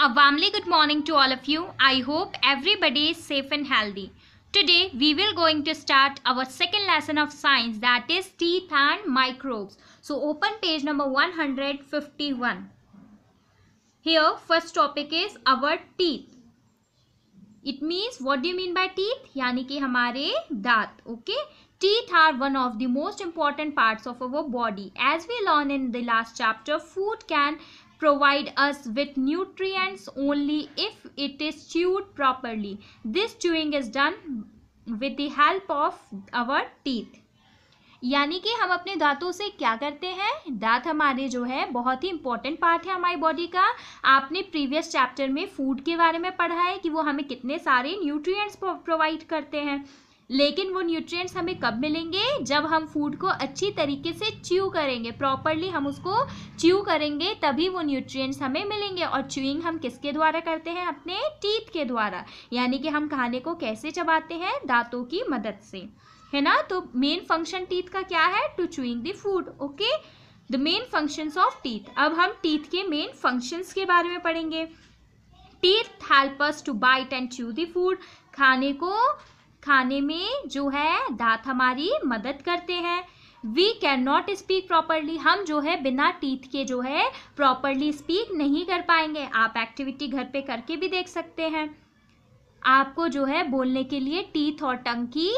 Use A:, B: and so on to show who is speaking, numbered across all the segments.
A: A warmly good morning to all of you. I hope everybody is safe and healthy. Today we will going to start our second lesson of science that is teeth and microbes. So open page number 151. Here first topic is our teeth. It means what do you mean by teeth? Yani ki hamare दांत. Okay. Teeth are one of the most important parts of our body. As we learn in the last chapter, food can provide us with nutrients only if it is chewed properly. This chewing is done with the help of our teeth. यानी कि हम अपने दांतों से क्या करते हैं दांत हमारे जो है बहुत ही इंपॉर्टेंट पार्ट है हमारी बॉडी का आपने प्रीवियस चैप्टर में फूड के बारे में पढ़ा है कि वो हमें कितने सारे न्यूट्रिएंट्स प्रोवाइड करते हैं लेकिन वो न्यूट्रिएंट्स हमें कब मिलेंगे जब हम फूड को अच्छी तरीके से च्यू करेंगे प्रॉपरली हम उसको च्यू करेंगे तभी वो न्यूट्रिएंट्स हमें मिलेंगे और च्यूइंग हम किसके द्वारा करते हैं अपने टीथ के द्वारा यानी कि हम खाने को कैसे चबाते हैं दांतों की मदद से है ना तो मेन फंक्शन टीथ का क्या है to chewing the food okay the main functions of teeth अब हम टीथ के मेन फंक्शंस के बारे में पढ़ेंगे teeth help us to bite and chew the food खाने को खाने में जो है दांत हमारी मदद करते हैं we can not speak properly हम जो है बिना टीथ के जो है प्रॉपरली स्पीक नहीं कर पाएंगे आप एक्टिविटी घर पे करके भी देख सकते हैं आपको जो है बोलने के लिए टीथ और टंग की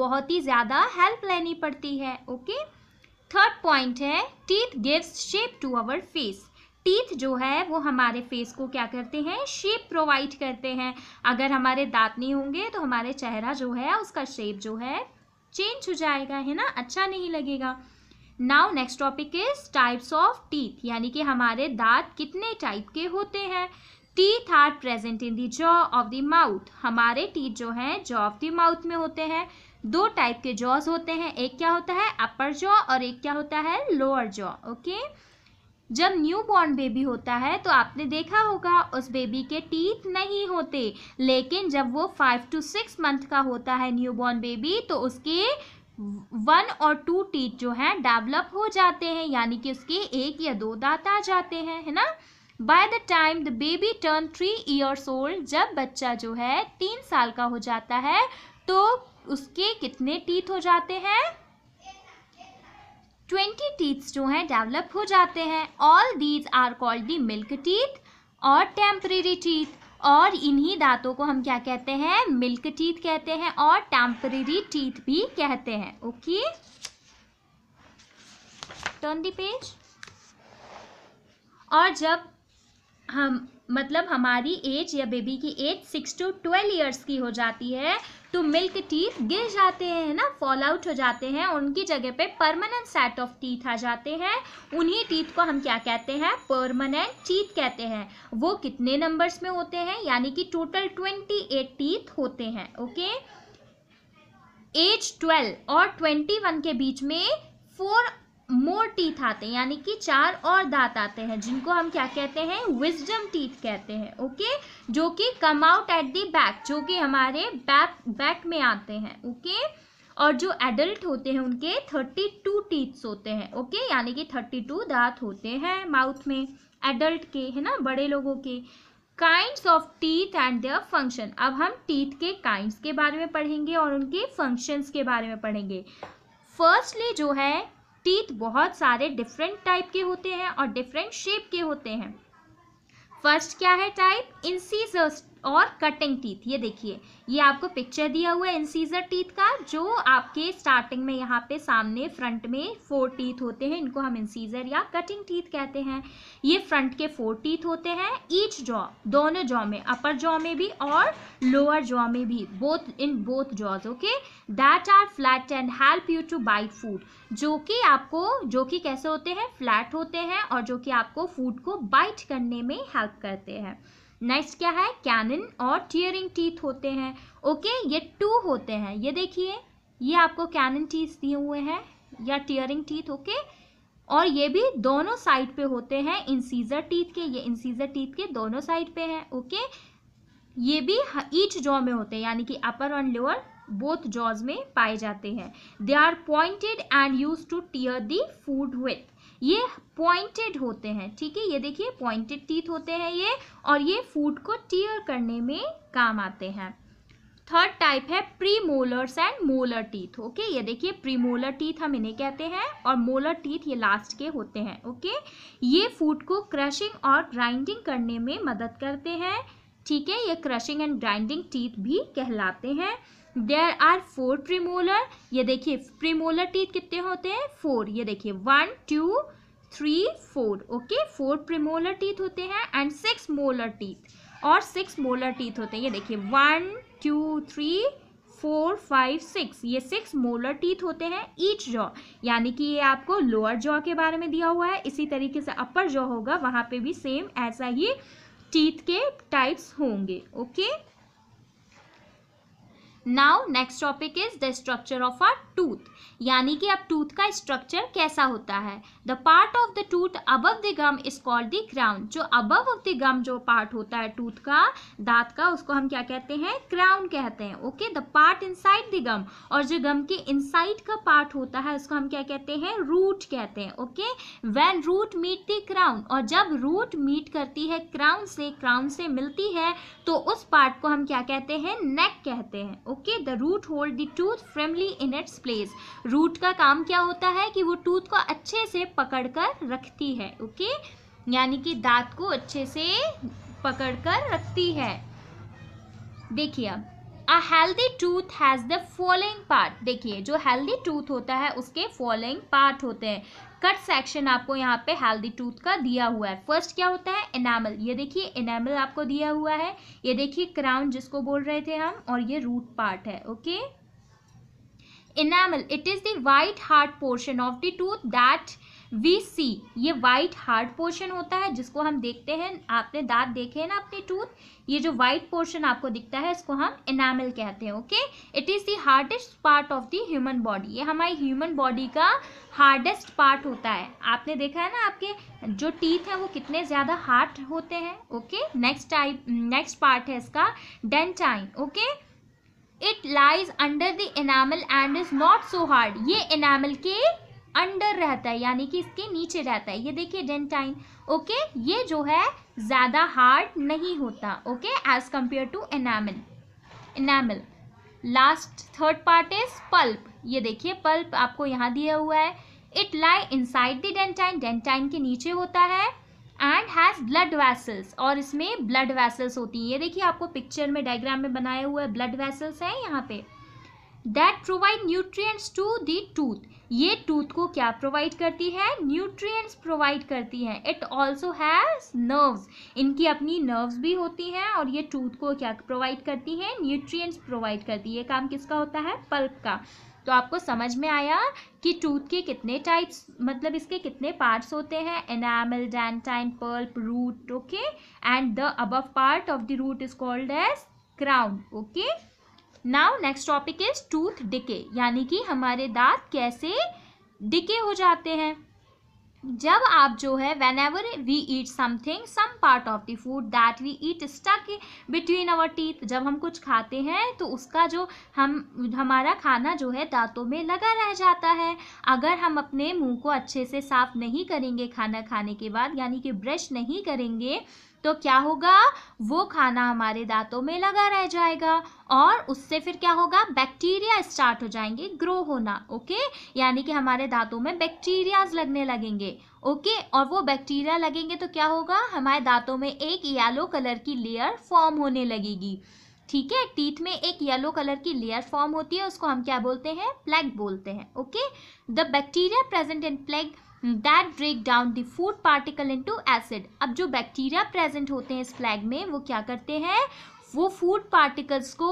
A: बहुत ही ज़्यादा हेल्प लेनी पड़ती है ओके थर्ड पॉइंट है teeth gives shape to our face teeth जो है वो हमारे फेस को क्या करते हैं शेप प्रोवाइड करते हैं अगर हमारे दांत नहीं होंगे तो हमारे चेहरा जो है उसका शेप जो है चेंज हो जाएगा है ना अच्छा नहीं लगेगा now next topic is types of teeth यानी कि हमारे दांत कितने टाइप के होते हैं teeth are present in the jaw of the mouth हमारे टीथ जो हैं जॉ ऑफ द माउथ में होते हैं दो टाइप के जॉज होते हैं एक क्या होता है अपर जॉ और एक क्या होता है लोअर जॉ ओके okay? जब न्यू बॉर्न बेबी होता है तो आपने देखा होगा उस बेबी के टीथ नहीं होते लेकिन जब वो फाइव टू सिक्स मंथ का होता है न्यू बॉर्न बेबी तो उसके वन और टू टीथ जो हैं डेवलप हो जाते हैं यानी कि उसके एक या दो दांत आ जाते हैं है ना by the time the baby turn three years old जब बच्चा जो है तीन साल का हो जाता है तो उसके कितने टीथ हो जाते हैं ट्वेंटी टीथ्स जो हैं डेवलप हो जाते हैं all these are called the milk teeth और टेम्परेरी टीथ और इन्हीं दांतों को हम क्या कहते हैं मिल्क टीथ कहते हैं और टेम्परेरी टीथ भी कहते हैं ओके टर्न दी पेज और जब हम मतलब हमारी एज या बेबी की age six to twelve years की हो जाती है तो मिल्क टीथ गिर जाते हैं ना फॉल आउट हो जाते हैं उनकी जगह पे परमानेंट सेट ऑफ टीथ आ जाते हैं उन्हीं टीथ को हम क्या कहते हैं परमानेंट टीथ कहते हैं वो कितने नंबर्स में होते हैं यानी कि टोटल ट्वेंटी एट टीथ होते हैं ओके एज ट्वेल्व और ट्वेंटी वन के बीच में फोर मोर टीथ आते हैं यानी कि चार और दांत आते हैं जिनको हम क्या कहते हैं विजडम टीथ कहते हैं ओके जो कि come out at the back जो कि हमारे बैक बैक में आते हैं ओके और जो एडल्ट होते हैं उनके थर्टी टू टीथ्स होते हैं ओके यानी कि थर्टी टू दांत होते हैं माउथ में एडल्ट के है ना बड़े लोगों के kinds of teeth and their function अब हम टीथ के काइंड्स के बारे में पढ़ेंगे और उनके फंक्शंस के बारे में पढ़ेंगे फर्स्टली जो है टीथ बहुत सारे डिफरेंट टाइप के होते हैं और डिफरेंट शेप के होते हैं फर्स्ट क्या है टाइप इंसीजर्स और कटिंग टीथ ये देखिए ये आपको पिक्चर दिया हुआ है इंसीजर टीथ का जो आपके स्टार्टिंग में यहाँ पे सामने फ्रंट में फोर टीथ होते हैं इनको हम इंसीजर या कटिंग टीथ कहते हैं ये फ्रंट के फोर टीथ होते हैं ईच जॉ दोनों जॉ में अपर जॉ में भी और लोअर जॉ में भी both in both jaws okay that are flat and help you to bite food जो कि आपको जो कि कैसे होते हैं फ्लैट होते हैं और जो कि आपको फूड को बाइट करने में हेल्प करते हैं नेक्स्ट क्या है कैनन और टीयरिंग टीथ होते हैं ओके ये टू होते हैं ये देखिए ये आपको कैनन टीथ दिए हुए हैं या टीयरिंग टीथ ओके और ये भी दोनों साइड पे होते हैं इंसीजर टीथ के ये इंसीजर टीथ के दोनों साइड पे हैं ओके ये भी ईच जॉ में होते हैं यानी कि अपर और लोअर बोथ जॉज में पाए जाते हैं they are pointed and use to tear the food with ये पॉइंटेड होते हैं ठीक है ये देखिए पॉइंटेड टीथ होते हैं ये और ये फूड को टीयर करने में काम आते हैं थर्ड टाइप है premolars and molar teeth okay ये देखिए प्री मोलर टीथ हम इन्हें कहते हैं और मोलर टीथ ये लास्ट के होते हैं ओके ये फूड को क्रशिंग और ग्राइंडिंग करने में मदद करते हैं ठीक है ये क्रशिंग एंड ग्राइंडिंग टीथ भी कहलाते हैं देयर आर फोर प्रीमोलर ये देखिए प्रीमोलर टीथ कितने होते हैं फोर ये देखिए one two three four okay four premolar teeth होते हैं एंड सिक्स मोलर टीथ और सिक्स मोलर टीथ होते हैं ये देखिए one two three four five six ये सिक्स मोलर टीथ होते हैं ईच जॉ यानी कि ये आपको लोअर जॉ के बारे में दिया हुआ है इसी तरीके से अपर जॉ होगा वहाँ पे भी सेम ऐसा ही टीथ के टाइप्स होंगे okay okay? Now next topic is the structure of our tooth यानी कि अब टूथ का स्ट्रक्चर कैसा होता है the part of the tooth above the gum is called the crown जो अबव ऑफ द गम जो पार्ट होता है टूथ का दांत का उसको हम क्या कहते हैं क्राउन कहते हैं okay the part inside the gum और जो गम के साइड का पार्ट होता है उसको हम क्या कहते हैं रूट कहते हैं okay when root meet the crown और जब रूट मीट करती है क्राउन से क्राउन से मिलती है तो उस पार्ट को हम क्या कहते हैं नेक कहते हैं okay the root hold the tooth firmly in its place root का काम क्या होता है कि वो टूथ को अच्छे से पकड़ कर रखती है ओके okay? यानी कि दांत को अच्छे से पकड़ कर रखती है देखिए अब a healthy tooth has the following part देखिए जो हेल्दी टूथ होता है उसके फॉलोइंग पार्ट होते हैं कट सेक्शन आपको यहाँ पे हेल्दी टूथ का दिया हुआ है फर्स्ट क्या होता है एनामल ये देखिए इनामल आपको दिया हुआ है ये देखिए क्राउन जिसको बोल रहे थे हम और ये रूट पार्ट है okay enamel it is the white hard portion of the tooth that we see ये वाइट हार्ड पोर्शन होता है जिसको हम देखते हैं आपने दांत देखे हैं ना अपने टूथ ये जो वाइट पोर्शन आपको दिखता है इसको हम इनेमल कहते हैं okay it is hardest hardest part of the human body ये हमारी ह्यूमन बॉडी का हार्डेस्ट पार्ट होता है आपने देखा है ना आपके जो टीथ हैं वो कितने ज़्यादा हार्ड होते हैं okay next type next part है इसका dentine okay it lies under the enamel and is not so hard ये इनामल के अंडर रहता है यानी कि इसके नीचे रहता है ये देखिए डेंटाइन ओके ये जो है ज़्यादा हार्ड नहीं होता okay as compare to enamel enamel last third part is pulp ये देखिए पल्प आपको यहाँ दिया हुआ है it lie inside the dentine dentine के नीचे होता है एंड हैज़ ब्लड वैसल्स और इसमें ब्लड वैसल्स होती हैं ये देखिए आपको पिक्चर में डायग्राम में बनाए हुए ब्लड वैसल्स हैं यहाँ पे that provide nutrients to the tooth tooth टूथ को क्या प्रोवाइड करती है न्यूट्रिएंट्स प्रोवाइड करती हैं इट ऑल्सो हैज़ नर्व्स इनकी अपनी नर्व्स भी होती हैं और ये टूथ को क्या प्रोवाइड करती हैं न्यूट्रिएंट्स प्रोवाइड करती है ये काम किसका होता है पल्प का तो आपको समझ में आया कि टूथ के कितने टाइप्स मतलब इसके कितने पार्ट्स होते हैं enamel dentine pulp root okay and the above part of the root is called as crown okay now next topic is tooth decay यानी कि हमारे दांत कैसे डिके हो जाते हैं जब आप जो है whenever we eat something some part of the food that we eat stuck between our teeth जब हम कुछ खाते हैं तो उसका जो हम हमारा खाना जो है दांतों में लगा रह जाता है अगर हम अपने मुंह को अच्छे से साफ नहीं करेंगे खाना खाने के बाद यानी कि ब्रश नहीं करेंगे तो क्या होगा वो खाना हमारे दांतों में लगा रह जाएगा और उससे फिर क्या होगा बैक्टीरिया स्टार्ट हो जाएंगे ग्रो होना ओके यानी कि हमारे दांतों में बैक्टीरियाज लगने लगेंगे ओके और वो बैक्टीरिया लगेंगे तो क्या होगा हमारे दांतों में एक येलो कलर की लेयर फॉर्म होने लगेगी ठीक है टीथ में एक येलो कलर की लेयर फॉर्म होती है उसको हम क्या बोलते हैं प्लेग बोलते हैं okay the bacteria present in plaque that break down the food particle into acid अब जो बैक्टीरिया प्रेजेंट होते हैं इस फ्लैग में वो क्या करते हैं वो फूड पार्टिकल्स को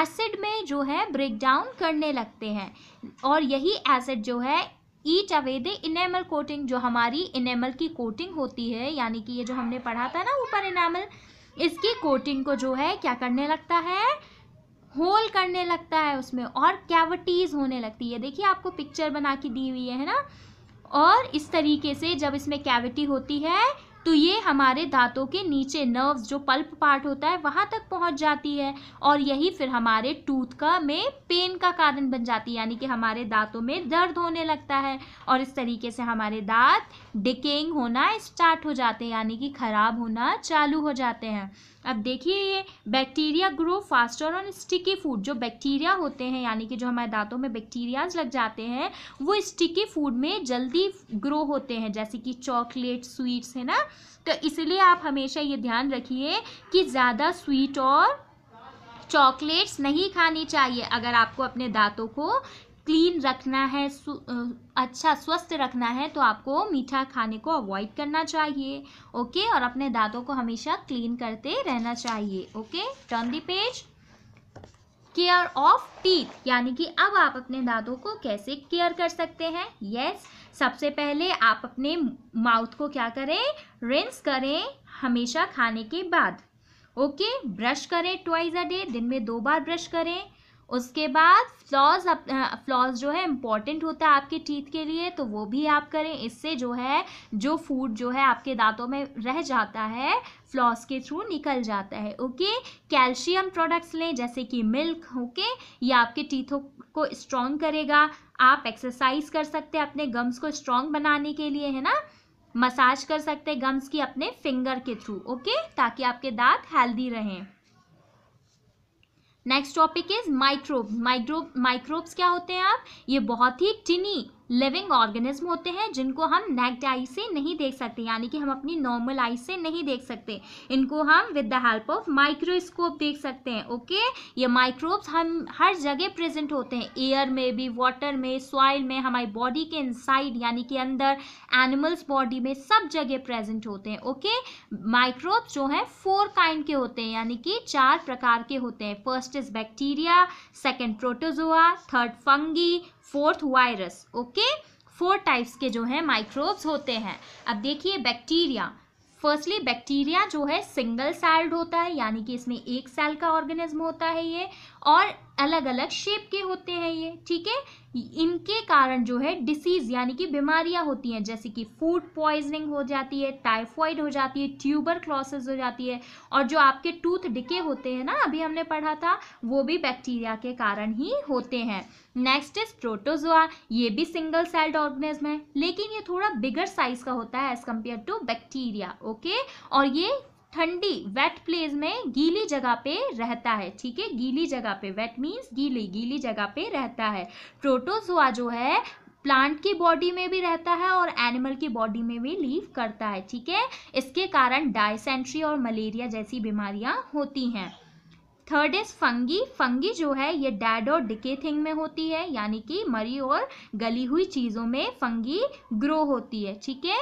A: एसिड में जो है ब्रेक डाउन करने लगते हैं और यही एसिड जो है eat away the enamel coating जो हमारी इनेमल की कोटिंग होती है यानी कि ये जो हमने पढ़ा था ना ऊपर इनेमल इसकी कोटिंग को जो है क्या करने लगता है होल करने लगता है उसमें और कैविटीज़ होने लगती है देखिए आपको पिक्चर बना के दी हुई है ना और इस तरीके से जब इसमें कैविटी होती है तो ये हमारे दांतों के नीचे नर्व्स जो पल्प पार्ट होता है वहाँ तक पहुँच जाती है और यही फिर हमारे टूथ का में पेन का कारण बन जाती है यानी कि हमारे दांतों में दर्द होने लगता है और इस तरीके से हमारे दांत डिकेंग होना स्टार्ट हो जाते हैं यानी कि ख़राब होना चालू हो जाते हैं अब देखिए ये bacteria grow faster on sticky food जो बैक्टीरिया होते हैं यानी कि जो हमारे दांतों में बैक्टीरियाज लग जाते हैं वो स्टिकी फूड में जल्दी ग्रो होते हैं जैसे कि चॉकलेट स्वीट्स है ना तो इसलिए आप हमेशा ये ध्यान रखिए कि ज़्यादा स्वीट और चॉकलेट्स नहीं खानी चाहिए अगर आपको अपने दांतों को क्लीन रखना है अच्छा स्वस्थ रखना है तो आपको मीठा खाने को अवॉइड करना चाहिए ओके और अपने दांतों को हमेशा क्लीन करते रहना चाहिए okay turn the page care of teeth यानी कि अब आप अपने दांतों को कैसे केयर कर सकते हैं यस yes, सबसे पहले आप अपने माउथ को क्या करें रिंस करें हमेशा खाने के बाद ओके ब्रश करें ट्वाइस अ डे दिन में दो बार ब्रश करें उसके बाद फ्लॉज फ्लॉज जो है इम्पॉर्टेंट होता है आपके टीथ के लिए तो वो भी आप करें इससे जो है जो फूड जो है आपके दांतों में रह जाता है फ्लॉस के थ्रू निकल जाता है ओके कैल्शियम प्रोडक्ट्स लें जैसे कि मिल्क ओके ये आपके टीथों को स्ट्रॉन्ग करेगा आप एक्सरसाइज कर सकते हैं अपने गम्स को स्ट्रॉन्ग बनाने के लिए है ना मसाज कर सकते हैं गम्स की अपने फिंगर के थ्रू ओके ताकि आपके दांत हेल्दी रहें next topic is microbe microbe microbes क्या होते हैं आप ये बहुत ही टिनी लिविंग ऑर्गेनिज्म होते हैं जिनको हम नेक्ड आई से नहीं देख सकते यानी कि हम अपनी नॉर्मल आई से नहीं देख सकते इनको हम with the help of microscope देख सकते हैं ओके ये माइक्रोब्स हम हर जगह प्रेजेंट होते हैं एयर में भी वाटर में सॉइल में हमारी बॉडी के इनसाइड यानी कि अंदर एनिमल्स बॉडी में सब जगह प्रेजेंट होते हैं ओके माइक्रोब्स जो हैं फोर काइंड के होते हैं यानी कि चार प्रकार के होते हैं first is bacteria second protozoa third fungi fourth virus okay four types के जो है माइक्रोब्स होते हैं अब देखिए बैक्टीरिया फर्स्टली बैक्टीरिया जो है सिंगल सेल्ड होता है यानी कि इसमें एक सेल का ऑर्गेनिज्म होता है ये और अलग अलग शेप के होते हैं ये ठीक है इनके कारण जो है डिसीज यानी कि बीमारियां होती हैं जैसे कि फूड पॉइजनिंग हो जाती है टाइफॉइड हो जाती है ट्यूबर क्लॉसेस हो जाती है और जो आपके टूथ डिके होते हैं ना अभी हमने पढ़ा था वो भी बैक्टीरिया के कारण ही होते हैं नेक्स्ट इज प्रोटोजोआ ये भी सिंगल सेल्ड ऑर्गेनिज्म है लेकिन ये थोड़ा बिगर साइज का होता है as compare to bacteria okay और ये ठंडी वेट प्लेस में गीली जगह पे रहता है ठीक है गीली जगह पे वेट मीन्स गीली गीली जगह पे रहता है प्रोटोजोआ जो है प्लांट की बॉडी में भी रहता है और एनिमल की बॉडी में भी लीव करता है ठीक है इसके कारण डायसेंट्री और मलेरिया जैसी बीमारियां होती हैं थर्ड इज फंगी फंगी जो है ये डेड और डिके थिंग में होती है यानी कि मरी और गली हुई चीज़ों में फंगी ग्रो होती है ठीक है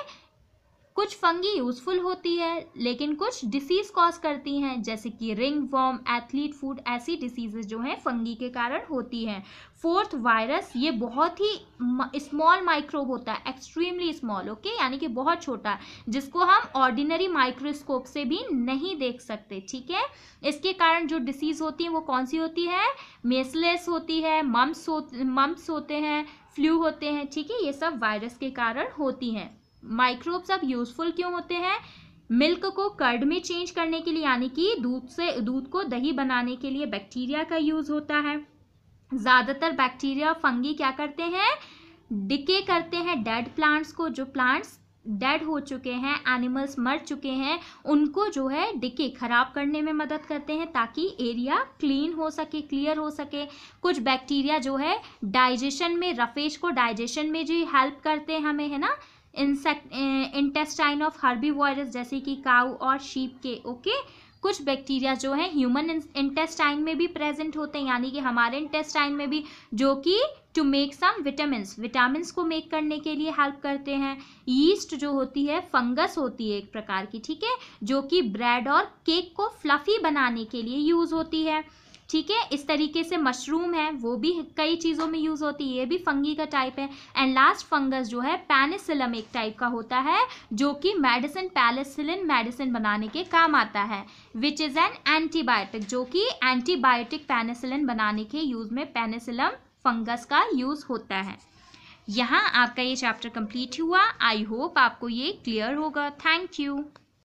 A: कुछ फंगी यूजफुल होती है लेकिन कुछ डिसीज कॉज करती हैं जैसे कि रिंग वॉम एथलीट फूड ऐसी डिसीजेज जो हैं फंगी के कारण होती हैं फोर्थ वायरस ये बहुत ही स्मॉल माइक्रोब होता है एक्सट्रीमली स्मॉल ओके यानी कि बहुत छोटा जिसको हम ऑर्डिनरी माइक्रोस्कोप से भी नहीं देख सकते ठीक है इसके कारण जो डिसीज़ होती है वो कौन सी होती है मेसलेस होती है मम्स हो मम्स होते हैं फ्लू होते हैं ठीक है ये सब वायरस के कारण होती हैं माइक्रोब्स अब यूजफुल क्यों होते हैं मिल्क को कर्ड में चेंज करने के लिए यानी कि दूध से दूध को दही बनाने के लिए बैक्टीरिया का यूज होता है ज़्यादातर बैक्टीरिया फंगी क्या करते हैं डिके करते हैं डेड प्लांट्स को जो प्लांट्स डेड हो चुके हैं एनिमल्स मर चुके हैं उनको जो है डिके खराब करने में मदद करते हैं ताकि एरिया क्लीन हो सके क्लियर हो सके कुछ बैक्टीरिया जो है डाइजेशन में रफेश को डाइजेशन में जो हेल्प करते हैं हमें है ना insect intestine of herbivores जैसे कि काऊ और शीप के ओके कुछ बैक्टीरिया जो है ह्यूमन इंटेस्टाइन में भी प्रेजेंट होते हैं यानी कि हमारे इंटेस्टाइन में भी जो कि to make some vitamin vitamin को मेक करने के लिए हेल्प करते हैं ईस्ट जो होती है फंगस होती है एक प्रकार की ठीक है जो कि ब्रेड और केक को फ्लफी बनाने के लिए यूज होती है ठीक है इस तरीके से मशरूम है वो भी कई चीज़ों में यूज़ होती है ये भी फंगी का टाइप है एंड लास्ट फंगस जो है पेनिसिलम एक टाइप का होता है जो कि मेडिसिन पेनिसिलिन मेडिसिन बनाने के काम आता है विच इज़ एन एंटीबायोटिक जो कि एंटीबायोटिक पेनिसिलिन बनाने के यूज़ में पेनिसिलम फंगस का यूज़ होता है यहाँ आपका ये चैप्टर कंप्लीट हुआ आई होप आपको ये क्लियर होगा थैंक यू